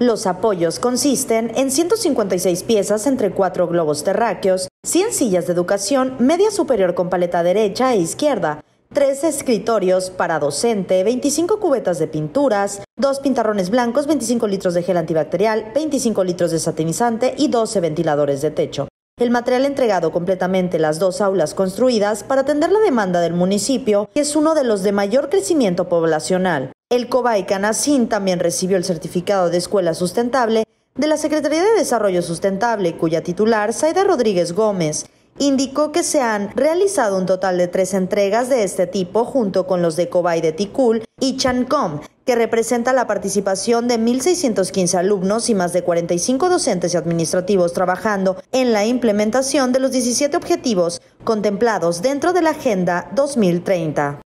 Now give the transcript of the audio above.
Los apoyos consisten en 156 piezas entre cuatro globos terráqueos, 100 sillas de educación, media superior con paleta derecha e izquierda, tres escritorios para docente, 25 cubetas de pinturas, 2 pintarrones blancos, 25 litros de gel antibacterial, 25 litros de satinizante y 12 ventiladores de techo. El material entregado completamente las dos aulas construidas para atender la demanda del municipio, que es uno de los de mayor crecimiento poblacional. El Cobai Canacín también recibió el certificado de Escuela Sustentable de la Secretaría de Desarrollo Sustentable, cuya titular, Saida Rodríguez Gómez, indicó que se han realizado un total de tres entregas de este tipo junto con los de Cobai de Ticul y Chancom, que representa la participación de 1.615 alumnos y más de 45 docentes y administrativos trabajando en la implementación de los 17 objetivos contemplados dentro de la Agenda 2030.